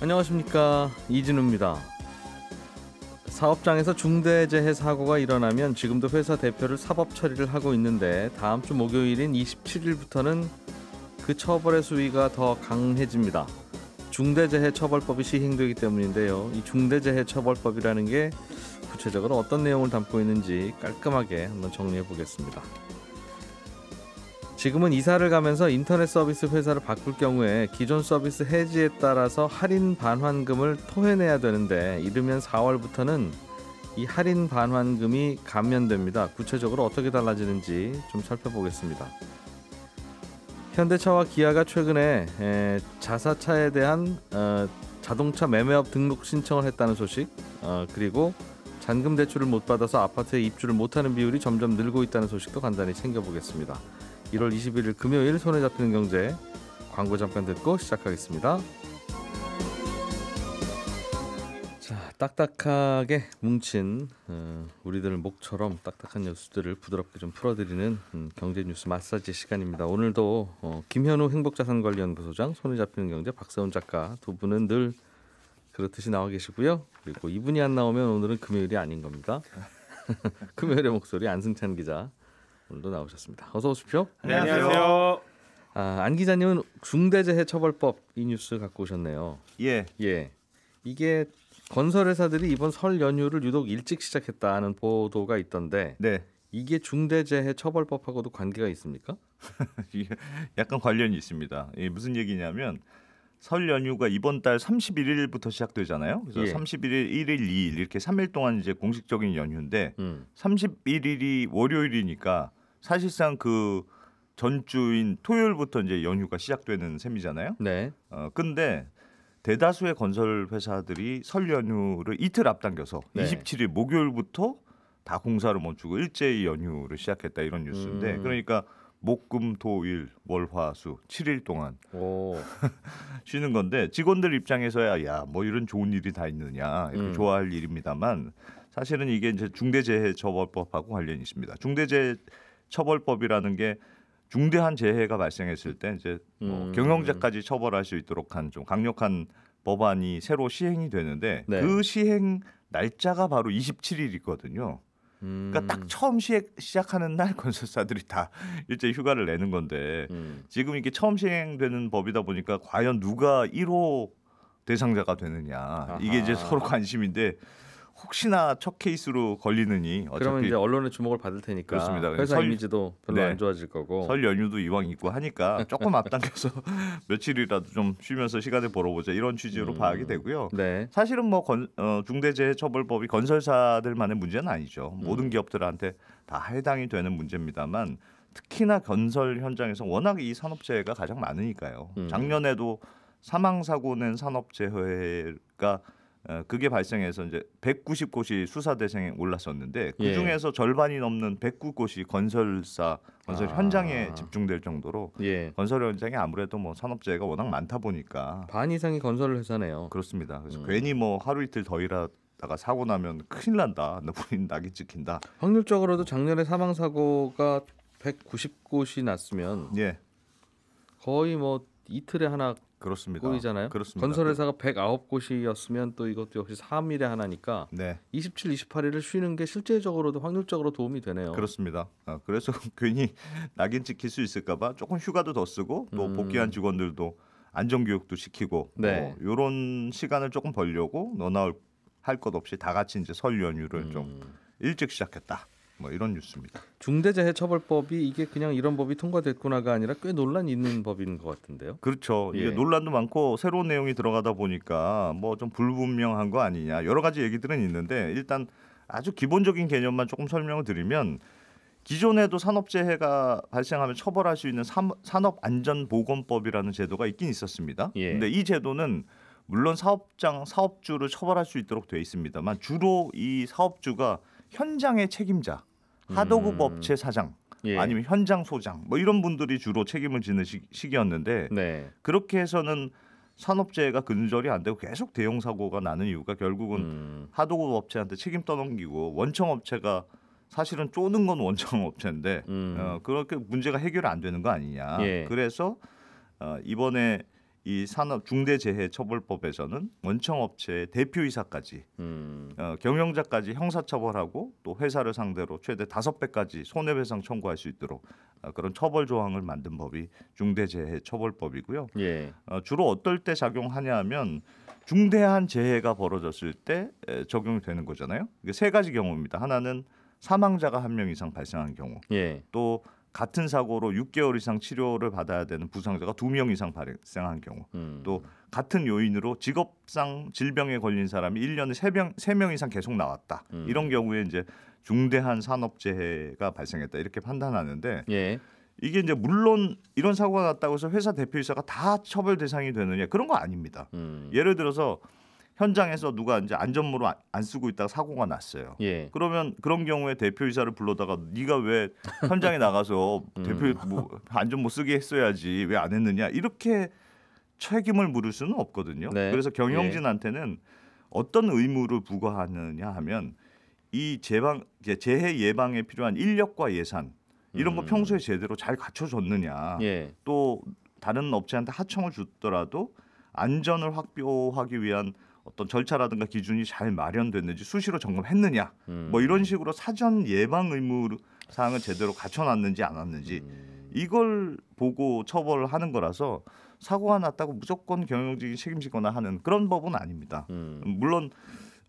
안녕하십니까 이진우입니다. 사업장에서 중대재해 사고가 일어나면 지금도 회사 대표를 사법 처리를 하고 있는데 다음 주 목요일인 27일부터는 그 처벌의 수위가 더 강해집니다. 중대재해처벌법이 시행되기 때문인데요. 이 중대재해처벌법이라는 게 구체적으로 어떤 내용을 담고 있는지 깔끔하게 한번 정리해 보겠습니다. 지금은 이사를 가면서 인터넷 서비스 회사를 바꿀 경우에 기존 서비스 해지에 따라서 할인 반환금을 토해내야 되는데 이르면 4월부터는 이 할인 반환금이 감면됩니다. 구체적으로 어떻게 달라지는지 좀 살펴보겠습니다. 현대차와 기아가 최근에 자사차에 대한 어, 자동차 매매업 등록 신청을 했다는 소식 어, 그리고 잔금 대출을 못 받아서 아파트에 입주를 못하는 비율이 점점 늘고 있다는 소식도 간단히 챙겨보겠습니다. 1월 21일 금요일 손에 잡히는 경제 광고 잠깐 듣고 시작하겠습니다. 자, 딱딱하게 뭉친 어, 우리들 목처럼 딱딱한 뉴스들을 부드럽게 좀 풀어드리는 음, 경제 뉴스 마사지 시간입니다. 오늘도 어, 김현우 행복자산관리연구소장, 손에 잡히는 경제 박세훈 작가 두 분은 늘 그렇듯이 나와 계시고요. 그리고 이분이 안 나오면 오늘은 금요일이 아닌 겁니다. 금요일의 목소리 안승찬 기자 오늘도 나오셨습니다. 어서 오십시오. 네, 안녕하세요. 아, 안 기자님은 중대재해 처벌법 이 뉴스 갖고 오셨네요. 예. 예. 이게 건설회사들이 이번 설 연휴를 유독 일찍 시작했다는 보도가 있던데 네. 이게 중대재해 처벌법하고도 관계가 있습니까? 약간 관련이 있습니다. 예, 무슨 얘기냐면 설 연휴가 이번 달 31일부터 시작되잖아요. 그래서 예. 31일, 1일, 2일 이렇게 3일 동안 이제 공식적인 연휴인데 음. 31일이 월요일이니까 사실상 그 전주인 토요일부터 이제 연휴가 시작되는 셈이잖아요. 네. 어 근데 대다수의 건설 회사들이 설 연휴를 이틀 앞당겨서 네. 27일 목요일부터 다 공사를 멈추고 일제히 연휴를 시작했다 이런 뉴스인데 음. 그러니까 목금토일 월화수 7일 동안 쉬는 건데 직원들 입장에서야 야 뭐 이런 좋은 일이 다 있느냐 이렇게 음. 좋아할 일입니다만 사실은 이게 이제 중대재해처벌법하고 관련이 있습니다. 중대재해 처벌법이라는 게 중대한 재해가 발생했을 때 이제 뭐 음. 경영자까지 처벌할 수 있도록 한 좀 강력한 법안이 새로 시행이 되는데 네. 그 시행 날짜가 바로 27일이거든요. 음. 그러니까 딱 음. 처음 시행, 시작하는 날 건설사들이 다 일제 휴가를 내는 건데 음. 지금 이게 처음 시행되는 법이다 보니까 과연 누가 1호 대상자가 되느냐 아하. 이게 이제 서로 관심인데 혹시나 첫 케이스로 걸리느니 어차피 그러면 이제 언론의 주목을 받을 테니까 그렇습니다. 회사 설, 이미지도 별로 네. 안 좋아질 거고 설 연휴도 이왕 있고 하니까 조금 앞당겨서 며칠이라도 좀 쉬면서 시간을 벌어보자 이런 취지로 음. 파악이 되고요. 네. 사실은 뭐 건, 어, 중대재해처벌법이 건설사들만의 문제는 아니죠. 음. 모든 기업들한테 다 해당이 되는 문제입니다만 특히나 건설 현장에서 워낙 이 산업재해가 가장 많으니까요. 음. 작년에도 사망 사고 낸 산업재해가 어, 그게 발생해서 이제 190곳이 수사 대상에 올랐었는데 그 중에서 예. 절반이 넘는 109곳이 건설사 건설 아. 현장에 집중될 정도로 예. 건설 현장이 아무래도 뭐 산업재해가 워낙 많다 보니까 반 이상이 건설 회사네요. 그렇습니다. 그래서 음. 괜히 뭐 하루 이틀 더 일하 다가 사고 나면 큰일 난다. 나 본인 낙이 찍힌다. 확률적으로도 작년에 사망 사고가 190곳이 났으면 예. 거의 뭐 이틀에 하나 그렇습니다. 꼴이잖아요. 그렇습니다. 건설회사가 109곳이었으면 또 이것도 역시 3일에 하나니까 네. 27, 28일을 쉬는 게 실제적으로도 확률적으로 도움이 되네요. 그렇습니다. 아, 그래서 괜히 낙인 찍힐 수 있을까봐 조금 휴가도 더 쓰고 또 음. 복귀한 직원들도 안전교육도 시키고 뭐 네. 뭐 이런 시간을 조금 벌려고 너나 할 것 없이 다 같이 이제 설 연휴를 음. 좀 일찍 시작했다. 뭐 이런 뉴스입니다. 중대재해처벌법이 이게 그냥 이런 법이 통과됐구나가 아니라 꽤 논란이 있는 법인 것 같은데요. 그렇죠. 이게 예. 논란도 많고 새로운 내용이 들어가다 보니까 뭐 좀 불분명한 거 아니냐 여러 가지 얘기들은 있는데 일단 아주 기본적인 개념만 조금 설명을 드리면 기존에도 산업재해가 발생하면 처벌할 수 있는 산업안전보건법이라는 제도가 있긴 있었습니다. 그런데 예. 이 제도는 물론 사업장 사업주를 처벌할 수 있도록 돼 있습니다만 주로 이 사업주가 현장의 책임자 하도급 음. 업체 사장 예. 아니면 현장 소장 뭐 이런 분들이 주로 책임을 지는 시, 기였는데 네. 그렇게 해서는 산업재해가 근절이 안 되고 계속 대형 사고가 나는 이유가 결국은 음. 하도급 업체한테 책임 떠넘기고 원청 업체가 사실은 쪼는 건 원청 업체인데 음. 어, 그렇게 문제가 해결 안 되는 거 아니냐. 예. 그래서 어, 이번에 음. 이 산업 중대재해처벌법에서는 원청업체의 대표이사까지 음. 어, 경영자까지 형사처벌하고 또 회사를 상대로 최대 다섯 배까지 손해배상 청구할 수 있도록 어, 그런 처벌 조항을 만든 법이 중대재해처벌법이고요. 예. 어, 주로 어떨 때 작용하냐면 중대한 재해가 벌어졌을 때 에, 적용이 되는 거잖아요. 이게 세 가지 경우입니다. 하나는 사망자가 한 명 이상 발생한 경우, 예. 또 같은 사고로 6개월 이상 치료를 받아야 되는 부상자가 2명 이상 발생한 경우 음. 또 같은 요인으로 직업상 질병에 걸린 사람이 1년에 3명, 3명 이상 계속 나왔다. 음. 이런 경우에 이제 중대한 산업재해가 발생했다. 이렇게 판단하는데 예. 이게 이제 물론 이런 사고가 났다고 해서 회사 대표이사가 다 처벌 대상이 되느냐 그런 거 아닙니다. 음. 예를 들어서 현장에서 누가 이제 안전모로 안 쓰고 있다가 사고가 났어요. 예. 그러면 그런 경우에 대표이사를 불러다가 네가 왜 현장에 나가서 대표 음. 뭐 안전 모 쓰게 했어야지 왜 안 했느냐 이렇게 책임을 물을 수는 없거든요. 네. 그래서 경영진한테는 예. 어떤 의무를 부과하느냐 하면 이 재방 재해 예방에 필요한 인력과 예산 이런 거 음. 평소에 제대로 잘 갖춰줬느냐 예. 또 다른 업체한테 하청을 줬더라도 안전을 확보하기 위한 어떤 절차라든가 기준이 잘 마련됐는지 수시로 점검했느냐 음. 뭐 이런 식으로 사전 예방 의무 사항을 제대로 갖춰놨는지 안 왔는지 음. 이걸 보고 처벌하는 거라서 사고가 났다고 무조건 경영진이 책임지거나 하는 그런 법은 아닙니다. 음. 물론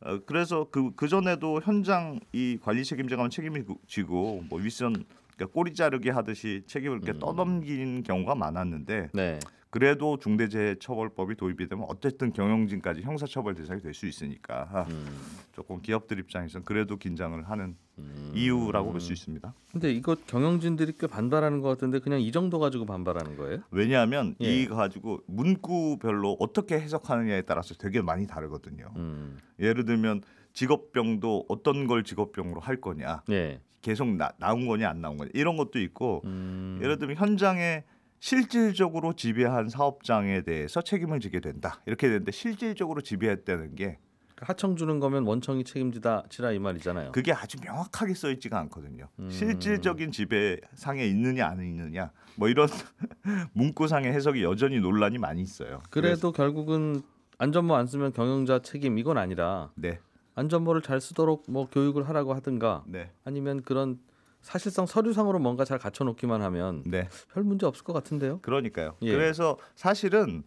어, 그래서 그, 그전에도 현장 이 관리 책임자가 책임 지고 뭐위선 그러니까 꼬리 자르기 하듯이 책임을 이렇게 음. 떠넘기는 경우가 많았는데 네. 그래도 중대재해처벌법이 도입이 되면 어쨌든 경영진까지 형사처벌 대상이 될 수 있으니까 음. 조금 기업들 입장에서는 그래도 긴장을 하는 음. 이유라고 볼 수 있습니다. 근데 이거 경영진들이 꽤 반발하는 것 같은데 그냥 이 정도 가지고 반발하는 거예요? 왜냐하면 예. 이 가지고 문구별로 어떻게 해석하느냐에 따라서 되게 많이 다르거든요. 음. 예를 들면 직업병도 어떤 걸 직업병으로 할 거냐 예. 계속 나, 나온 거냐 안 나온 거냐 이런 것도 있고 음. 예를 들면 현장에 실질적으로 지배한 사업장에 대해서 책임을 지게 된다 이렇게 되는데 실질적으로 지배했다는 게 그러니까 하청 주는 거면 원청이 책임지다 지라 이 말이잖아요. 그게 아주 명확하게 써 있지가 않거든요. 음. 실질적인 지배상에 있느냐 안 있느냐 뭐 이런 문구상의 해석이 여전히 논란이 많이 있어요. 그래도 그래서. 결국은 안전모 안 쓰면 경영자 책임 이건 아니라 네. 안전모를 잘 쓰도록 뭐 교육을 하라고 하든가 네. 아니면 그런 사실상 서류상으로 뭔가 잘 갖춰놓기만 하면 네. 별 문제 없을 것 같은데요. 그러니까요. 예. 그래서 사실은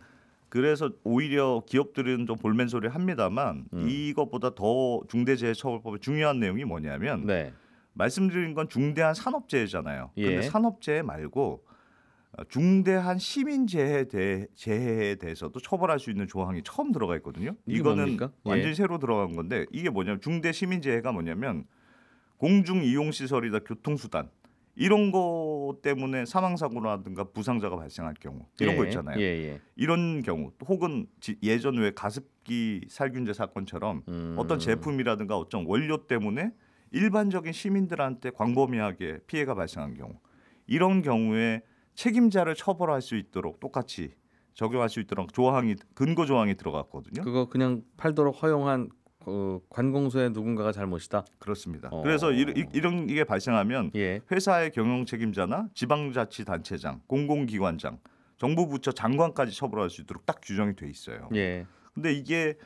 그래서 오히려 기업들은 좀 볼멘 소리를 합니다만 음. 이것보다 더 중대재해처벌법의 중요한 내용이 뭐냐면 네. 말씀드린 건 중대한 산업재해잖아요. 예. 근데 산업재해 말고 중대한 시민 재해 재해에 대해서도 처벌할 수 있는 조항이 처음 들어가 있거든요. 이거는 예. 완전히 예. 새로 들어간 건데 이게 뭐냐면 중대 시민 재해가 뭐냐면 공중 이용 시설이나 교통수단 이런 거 때문에 사망 사고라든가 부상자가 발생할 경우 이런 예. 거 있잖아요. 예예. 예. 이런 경우 혹은 예전 왜 가습기 살균제 사건처럼 음. 어떤 제품이라든가 어떤 원료 때문에 일반적인 시민들한테 광범위하게 피해가 발생한 경우 이런 경우에 책임자를 처벌할 수 있도록 똑같이 적용할 수 있도록 조항이 근거 조항이 들어갔거든요. 그거 그냥 팔도록 허용한 어, 관공서의 누군가가 잘못이다. 그렇습니다. 어... 그래서 이, 이, 런 이게 발생하면 예. 회사의 경영 책임자나 지방자치단체장, 공공기관장, 정부 부처 장관까지 처벌할 수 있도록 딱 규정이 돼 있어요. 예. 근데 이게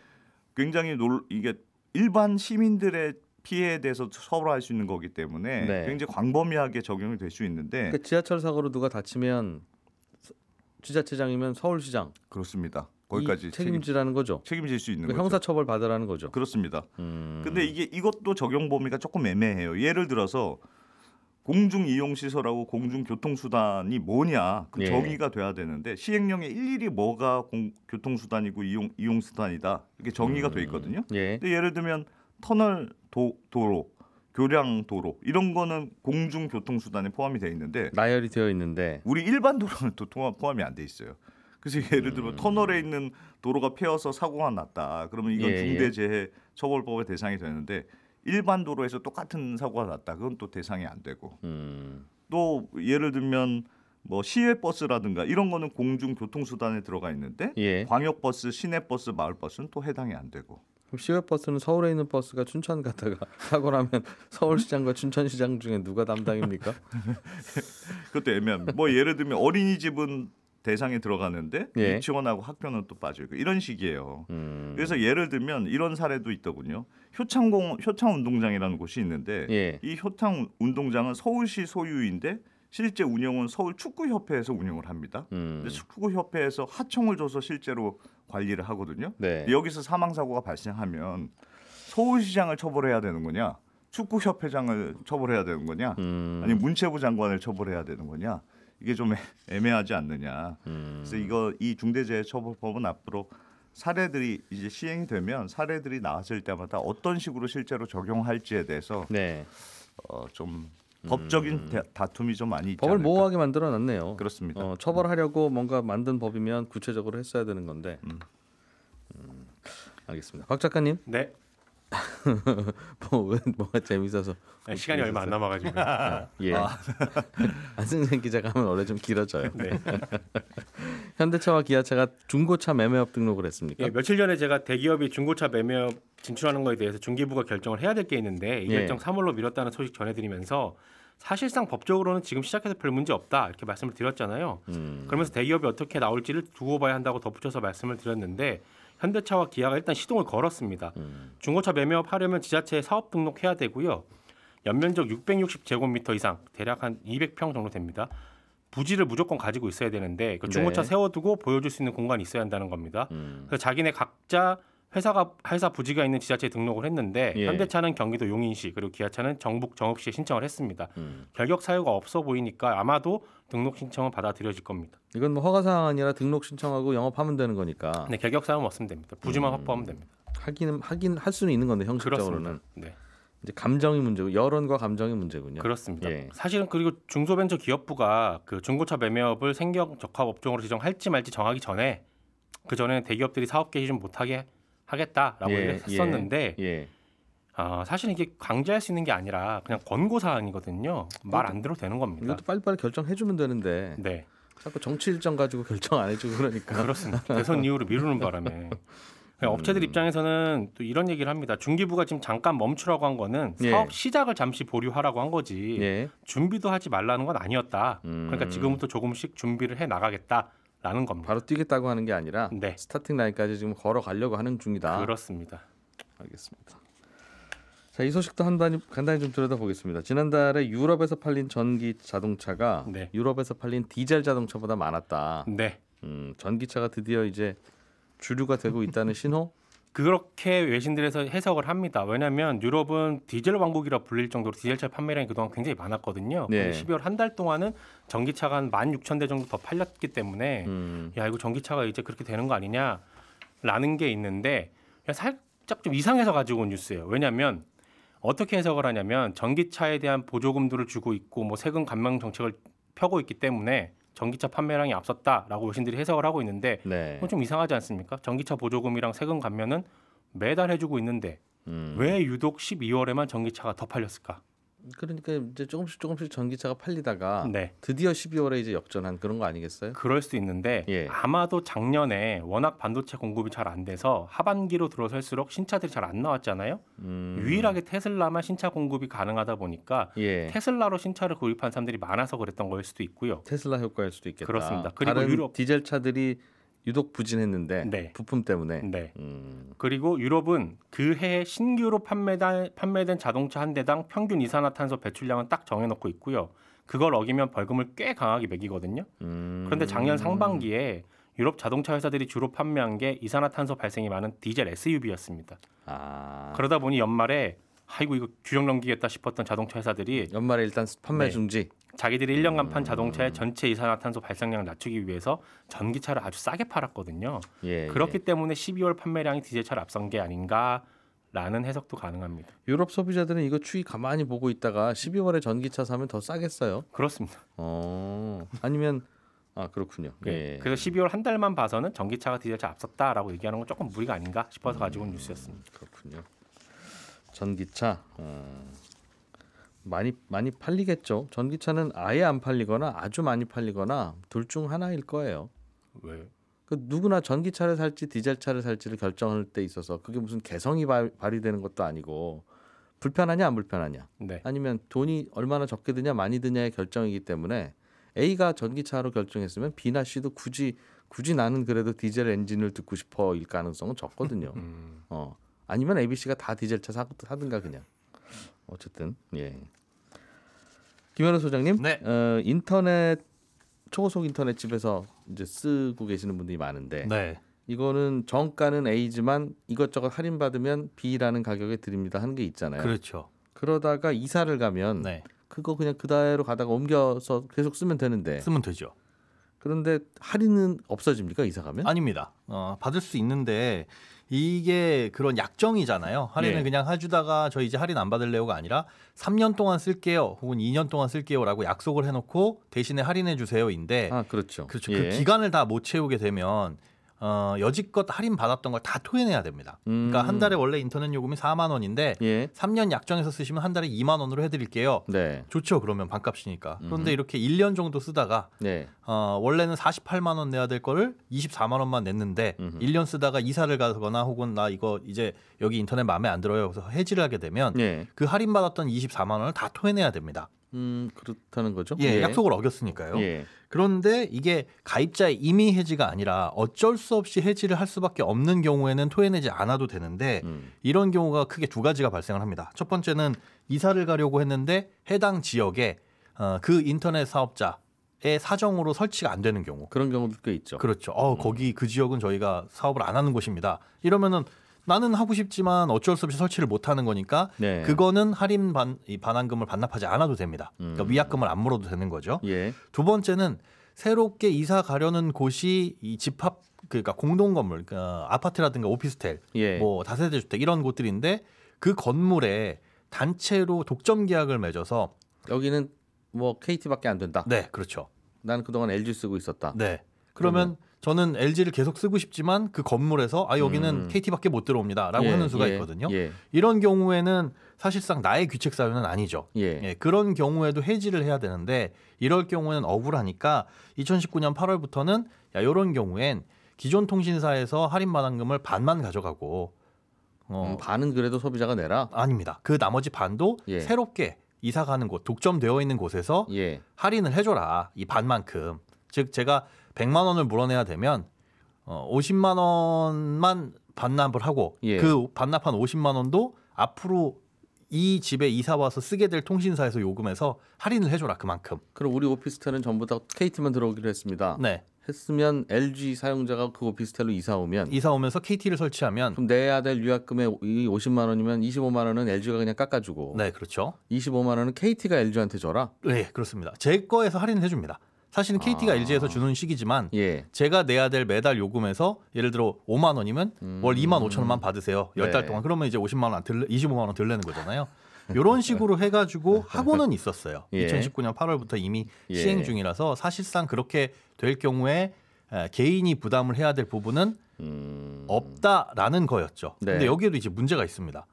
굉장히 놀 이게 일반 시민들의 피해에 대해서 처벌할 수 있는 거기 때문에 네. 굉장히 광범위하게 적용이 될 수 있는데 그 지하철 사고로 누가 다치면 지자체장이면 서울시장 그렇습니다. 거기까지 책임지라는 책임, 거죠. 책임질 수 있는 그러 그러니까 형사 처벌 받으라는 거죠. 그렇습니다. 음. 근데 이게 이것도 적용 범위가 조금 애매해요. 예를 들어서 공중 이용 시설하고 공중 교통 수단이 뭐냐 그 예. 정의가 돼야 되는데 시행령에 일일이 뭐가 교통 수단이고 이용 이용 수단이다 이렇게 정의가 음. 돼 있거든요. 예. 근데 예를 들면 터널 도, 도로 교량 도로 이런 거는 공중 교통 수단에 포함이 되어 있는데 나열이 되어 있는데 우리 일반 도로는 또 포함이 안 돼 있어요. 그래서 예를 들면 음. 터널에 있는 도로가 패어서 사고가 났다. 그러면 이건 예, 예. 중대재해 처벌법의 대상이 되는데 일반 도로에서 똑같은 사고가 났다. 그건 또 대상이 안 되고 음. 또 예를 들면 뭐 시외 버스라든가 이런 거는 공중 교통 수단에 들어가 있는데 예. 광역 버스, 시내 버스, 마을 버스는 또 해당이 안 되고 그럼 시외버스는 서울에 있는 버스가 춘천 갔다가 사고라면 서울시장과 춘천시장 중에 누가 담당입니까? 그것도 애매한뭐 예를 들면 어린이집은 대상에 들어가는데 예. 유치원하고 학교는 또 빠지고 이런 식이에요. 음. 그래서 예를 들면 이런 사례도 있더군요. 효창공 효창 운동장이라는 곳이 있는데 예. 이 효창 운동장은 서울시 소유인데 실제 운영은 서울 축구협회에서 운영을 합니다. 음. 축구협회에서 하청을 줘서 실제로 관리를 하거든요. 네. 여기서 사망 사고가 발생하면 서울시장을 처벌해야 되는 거냐, 축구협회장을 처벌해야 되는 거냐, 음. 아니 문체부 장관을 처벌해야 되는 거냐 이게 좀 애매하지 않느냐. 음. 그래서 이거 이 중대재해처벌법은 앞으로 사례들이 이제 시행이 되면 사례들이 나왔을 때마다 어떤 식으로 실제로 적용할지에 대해서 네. 어, 좀 음. 법적인 대, 다툼이 좀 많이 있지 법을 않을까? 모호하게 만들어 놨네요. 그렇습니다. 어, 처벌하려고 뭔가 만든 법이면 구체적으로 했어야 되는 건데. 음. 음, 알겠습니다. 박 작가님. 네. 뭐, 뭐가 재밌어서 네, 시간이 얼마 안 남아가지고 아, 예 아. 안승준 기자가 하면 원래 좀 길어져요. 네. 현대차와 기아차가 중고차 매매업 등록을 했습니까? 예, 며칠 전에 제가 대기업이 중고차 매매업 진출하는 거에 대해서 중기부가 결정을 해야 될 게 있는데 이 예. 결정 예. 3월로 미뤘다는 소식 전해드리면서 사실상 법적으로는 지금 시작해서 별 문제 없다 이렇게 말씀을 드렸잖아요. 음. 그러면서 대기업이 어떻게 나올지를 두고 봐야 한다고 덧붙여서 말씀을 드렸는데 현대차와 기아가 일단 시동을 걸었습니다. 음. 중고차 매매업하려면 지자체에 사업 등록해야 되고요. 연면적 660제곱미터 이상 대략 한 200평 정도 됩니다. 부지를 무조건 가지고 있어야 되는데 그 중고차 네. 세워두고 보여줄 수 있는 공간이 있어야 한다는 겁니다. 음. 그래서 자기네 각자 회사가 회사 부지가 있는 지자체에 등록을 했는데 예. 현대차는 경기도 용인시 그리고 기아차는 정북 정읍시에 신청을 했습니다. 음. 결격 사유가 없어 보이니까 아마도 등록 신청은 받아들여질 겁니다. 이건 뭐 허가 사항아니라 등록 신청하고 영업하면 되는 거니까. 네, 결격 사유는 없으면 됩니다. 부지만 음. 확보하면 됩니다. 하기는 하긴 할 수는 있는 건데 형식적으로는. 네. 이제 감정이 문제고 여론과 감정이 문제군요. 그렇습니다. 예. 사실은 그리고 중소벤처 기업부가 그 중고차 매매업을 생경 적합 업종으로 지정할지 말지 정하기 전에 그 전에 대기업들이 사업 개시 좀 못하게 하겠다라고 예, 예, 했었는데 예. 아, 사실 이게 강제할 수 있는 게 아니라 그냥 권고 사항이거든요. 말 안 들어도 되는 겁니다. 이것도 빨리빨리 결정해주면 되는데. 네. 자꾸 정치 일정 가지고 결정 안 해주고 그러니까. 그렇습니다. 대선 이후로 미루는 바람에. 업체들 음. 입장에서는 또 이런 얘기를 합니다. 중기부가 지금 잠깐 멈추라고 한 거는 예. 사업 시작을 잠시 보류하라고 한 거지 예. 준비도 하지 말라는 건 아니었다. 그러니까 음. 그러니까 지금부터 조금씩 준비를 해 나가겠다. 라는 겁니다. 바로 뛰겠다고 하는 게 아니라 네. 스타팅 라인까지 지금 걸어가려고 하는 중이다. 그렇습니다. 알겠습니다. 자, 이 소식도 한 단위, 간단히 좀 들여다보겠습니다. 지난달에 유럽에서 팔린 전기 자동차가 네. 유럽에서 팔린 디젤 자동차보다 많았다. 네. 음, 전기차가 드디어 이제 주류가 되고 있다는 신호 그렇게 외신들에서 해석을 합니다. 왜냐하면 유럽은 디젤 왕국이라 불릴 정도로 디젤차 판매량이 그동안 굉장히 많았거든요. 네. 12월 한 달 동안은 전기차가 한 16,000대 정도 더 팔렸기 때문에 음. 야 이거 전기차가 이제 그렇게 되는 거 아니냐라는 게 있는데 그냥 살짝 좀 이상해서 가지고 온 뉴스예요. 왜냐하면 어떻게 해석을 하냐면 전기차에 대한 보조금들을 주고 있고 뭐 세금 감면 정책을 펴고 있기 때문에 전기차 판매량이 앞섰다라고 외신들이 해석을 하고 있는데 네. 그건 좀 이상하지 않습니까? 전기차 보조금이랑 세금 감면은 매달 해주고 있는데 음. 왜 유독 12월에만 전기차가 더 팔렸을까? 그러니까 이제 조금씩 조금씩 전기차가 팔리다가 네. 드디어 12월에 이제 역전한 그런 거 아니겠어요? 그럴 수 있는데 예. 아마도 작년에 워낙 반도체 공급이 잘 안 돼서 하반기로 들어설수록 신차들이 잘 안 나왔잖아요. 음. 유일하게 테슬라만 신차 공급이 가능하다 보니까 예. 테슬라로 신차를 구입한 사람들이 많아서 그랬던 거일 수도 있고요. 테슬라 효과일 수도 있겠다. 그렇습니다. 그리고 다른 유럽 디젤 차들이 유독 부진했는데 네. 부품 때문에. 네. 음. 그리고 유럽은 그해 신규로 판매된, 판매된 자동차 한 대당 평균 이산화탄소 배출량은 딱 정해놓고 있고요. 그걸 어기면 벌금을 꽤 강하게 매기거든요. 음. 그런데 작년 음. 상반기에 유럽 자동차 회사들이 주로 판매한 게 이산화탄소 발생이 많은 디젤 SUV였습니다. 아. 그러다 보니 연말에 아이고 이거 규정 넘기겠다 싶었던 자동차 회사들이 연말에 일단 판매 네. 중지. 자기들이 1년간 판 음. 자동차의 전체 이산화탄소 발생량을 낮추기 위해서 전기차를 아주 싸게 팔았거든요. 예, 예. 그렇기 예. 때문에 12월 판매량이 디젤차를 앞선 게 아닌가 라는 해석도 가능합니다. 유럽 소비자들은 이거 추이 가만히 보고 있다가 12월에 전기차 사면 더 싸겠어요? 그렇습니다. 어, 아니면 아 그렇군요. 네. 예. 그래서 12월 한 달만 봐서는 전기차가 디젤차 앞섰다라고 얘기하는 건 조금 무리가 아닌가 싶어서 가지고 온 뉴스였습니다. 음, 그렇군요. 전기차 어, 많이 많이 팔리겠죠. 전기차는 아예 안 팔리거나 아주 많이 팔리거나 둘 중 하나일 거예요. 왜? 그 누구나 전기차를 살지 디젤차를 살지를 결정할 때 있어서 그게 무슨 개성이 발, 발휘되는 것도 아니고 불편하냐 안 불편하냐 네. 아니면 돈이 얼마나 적게 드냐 많이 드냐의 결정이기 때문에 A가 전기차로 결정했으면 B나 C도 굳이 굳이 나는 그래도 디젤 엔진을 듣고 싶어일 가능성은 적거든요. 음. 어. 아니면 ABC가 다 디젤차 사, 사든가 그냥. 어쨌든 예. 김현우 소장님, 네. 어, 인터넷 초고속 인터넷 집에서 이제 쓰고 계시는 분들이 많은데 네. 이거는 정가는 A지만 이것저것 할인 받으면 B라는 가격에 드립니다 하는 게 있잖아요. 그렇죠. 그러다가 이사를 가면 네. 그거 그냥 그대로 가다가 옮겨서 계속 쓰면 되는데 쓰면 되죠. 그런데 할인은 없어집니까 이사 가면? 아닙니다. 어, 받을 수 있는데 이게 그런 약정이잖아요. 할인은 네. 그냥 해주다가 저 이제 할인 안 받을래요가 아니라 3년 동안 쓸게요, 혹은 2년 동안 쓸게요라고 약속을 해놓고 대신에 할인해 주세요인데, 아 그렇죠. 그렇죠. 그 예. 그 기간을 다 못 채우게 되면 어, 여지껏 할인 받았던 걸 다 토해내야 됩니다. 그러니까 음. 그러니까 한 달에 원래 인터넷 요금이 4만 원인데 예. 3년 약정해서 쓰시면 한 달에 2만 원으로 해드릴게요. 네. 좋죠. 그러면 반값이니까. 그런데 음. 이렇게 1년 정도 쓰다가 네. 어, 원래는 48만 원 내야 될 거를 24만 원만 냈는데 음 1년 쓰다가 이사를 가거나 혹은 나 이거 이제 여기 인터넷 마음에 안 들어요. 그래서 해지를 하게 되면 예. 그 할인 받았던 24만 원을 다 토해내야 됩니다. 음 그렇다는 거죠. 예, 예. 약속을 어겼으니까요. 예. 그런데 이게 가입자의 임의 해지가 아니라 어쩔 수 없이 해지를 할 수밖에 없는 경우에는 토해내지 않아도 되는데 음. 이런 경우가 크게 두 가지가 발생을 합니다. 첫 번째는 이사를 가려고 했는데 해당 지역에 어, 그 인터넷 사업자 에 사정으로 설치가 안 되는 경우 그런 경우도 꽤 있죠. 그렇죠. 어, 음. 거기 그 지역은 저희가 사업을 안 하는 곳입니다. 이러면은 나는 하고 싶지만 어쩔 수 없이 설치를 못 하는 거니까 네. 그거는 할인 반, 이 반환금을 반납하지 않아도 됩니다. 그러니까 음. 그러니까 위약금을 안 물어도 되는 거죠. 예. 두 번째는 새롭게 이사 가려는 곳이 이 집합 그러니까 공동 건물, 그러니까 아파트라든가 오피스텔, 예. 뭐 다세대 주택 이런 곳들인데 그 건물에 단체로 독점 계약을 맺어서 여기는 뭐 KT밖에 안 된다. 네, 그렇죠. 나는 그동안 LG 쓰고 있었다. 네. 그러면, 그러면 저는 LG를 계속 쓰고 싶지만 그 건물에서 아 여기는 음. KT밖에 못 들어옵니다라고 예, 하는 수가 예, 있거든요. 예. 이런 경우에는 사실상 나의 규칙 사유는 아니죠. 예. 예. 그런 경우에도 해지를 해야 되는데 이럴 경우에는 억울하니까 2019년 8월부터는 야 이런 경우엔 기존 통신사에서 할인 반환금을 반만 가져가고 어, 음, 반은 그래도 소비자가 내라. 아닙니다. 그 나머지 반도 예. 새롭게 이사 가는 곳 독점되어 있는 곳에서 예. 할인을 해줘라 이 반만큼. 즉 제가 100만 원을 물어내야 되면 어 50만 원만 반납을 하고 예. 그 반납한 50만 원도 앞으로 이 집에 이사 와서 쓰게 될 통신사에서 요금에서 할인을 해줘라 그만큼. 그럼 우리 오피스텔은 전부 다 KT만 들어오기로 했습니다. 네. 했으면 LG 사용자가 그 오피스텔로 이사 오면 이사 오면서 KT를 설치하면 그럼 내야 될 유약금의 이 50만 원이면 25만 원은 LG가 그냥 깎아주고 네 그렇죠. 25만 원은 KT가 LG한테 줘라. 네 그렇습니다. 제 거에서 할인을 해줍니다. 사실은 KT가 아. LG에서 주는 식이지만 예. 제가 내야 될 매달 요금에서 예를 들어 5만 원이면 음. 월 2만 5천 원만 받으세요. 10달 네. 동안 그러면 이제 50만 원 안 들, 25만 원 들내는 거잖아요. 요런 식으로 해가지고 하고는 있었어요. 예. 2019년 8월부터 이미 예. 시행 중이라서 사실상 그렇게 될 경우에 개인이 부담을 해야 될 부분은 음... 없다라는 거였죠. 네. 근데 여기에도 이제 문제가 있습니다.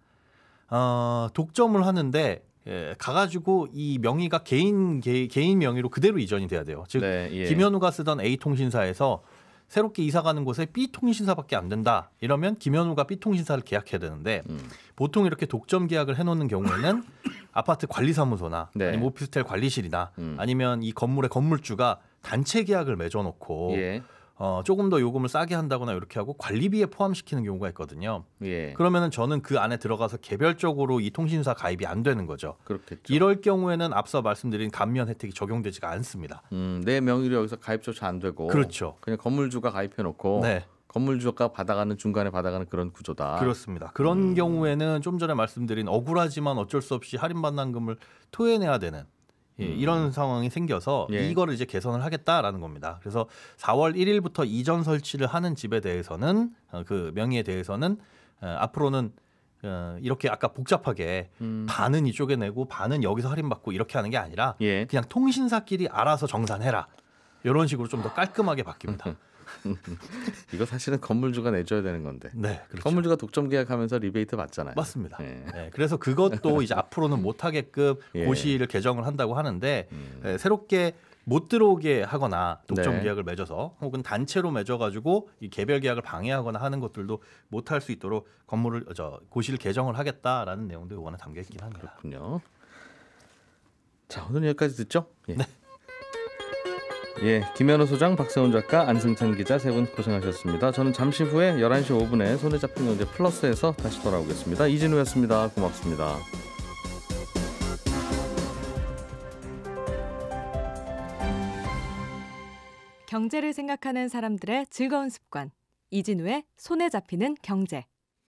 어, 독점을 하는데 예, 가가지고 이 명의가 개인 개, 인 명의로 그대로 이전이 돼야 돼요. 즉 네, 예. 김현우가 쓰던 A 통신사에서 새롭게 이사 가는 곳에 B 통신사밖에 안 된다. 이러면 김현우가 B 통신사를 계약해야 되는데 음. 보통 이렇게 독점 계약을 해놓는 경우에는 아파트 관리사무소나 네. 아니면 오피스텔 관리실이나 음. 아니면 이 건물의 건물주가 단체 계약을 맺어놓고 예. 어, 조금 더 요금을 싸게 한다거나 이렇게 하고 관리비에 포함시키는 경우가 있거든요. 예. 그러면은 저는 그 안에 들어가서 개별적으로 이 통신사 가입이 안 되는 거죠. 그렇겠죠. 이럴 경우에는 앞서 말씀드린 감면 혜택이 적용되지가 않습니다. 음, 내 명의로 여기서 가입조차 안 되고 그렇죠. 그냥 건물주가 가입해 놓고 네. 건물주가 받아가는 중간에 받아가는 그런 구조다. 그렇습니다. 그런 음. 경우에는 좀 전에 말씀드린 억울하지만 어쩔 수 없이 할인반는 금을 토해내야 되는 예, 음. 이런 상황이 생겨서 예. 이거를 이제 개선을 하겠다라는 겁니다. 그래서 4월 1일부터 이전 설치를 하는 집에 대해서는 어, 그 명의에 대해서는 어, 앞으로는 어, 이렇게 아까 복잡하게 음. 반은 이쪽에 내고 반은 여기서 할인받고 이렇게 하는 게 아니라 예. 그냥 통신사끼리 알아서 정산해라 이런 식으로 좀 더 깔끔하게 바뀝니다. 이거 사실은 건물주가 내줘야 되는 건데. 네, 그렇죠. 건물주가 독점 계약하면서 리베이트 받잖아요. 맞습니다. 네. 네 그래서 그것도 이제 앞으로는 못하게끔 예. 고시를 개정을 한다고 하는데 음. 네, 새롭게 못 들어오게 하거나 독점 네. 계약을 맺어서 혹은 단체로 맺어가지고 이 개별 계약을 방해하거나 하는 것들도 못 할 수 있도록 건물을 저 고시를 개정을 하겠다라는 내용도 요번에 담겨 있긴 합니다. 그렇군요. 자 오늘 여기까지 듣죠? 예. 네. 예, 김현우 소장, 박세훈 작가, 안승찬 기자 세 분 고생하셨습니다. 저는 잠시 후에 11시 5분에 손에 잡힌 경제 플러스에서 다시 돌아오겠습니다. 이진우였습니다. 고맙습니다. 경제를 생각하는 사람들의 즐거운 습관. 이진우의 손에 잡히는 경제.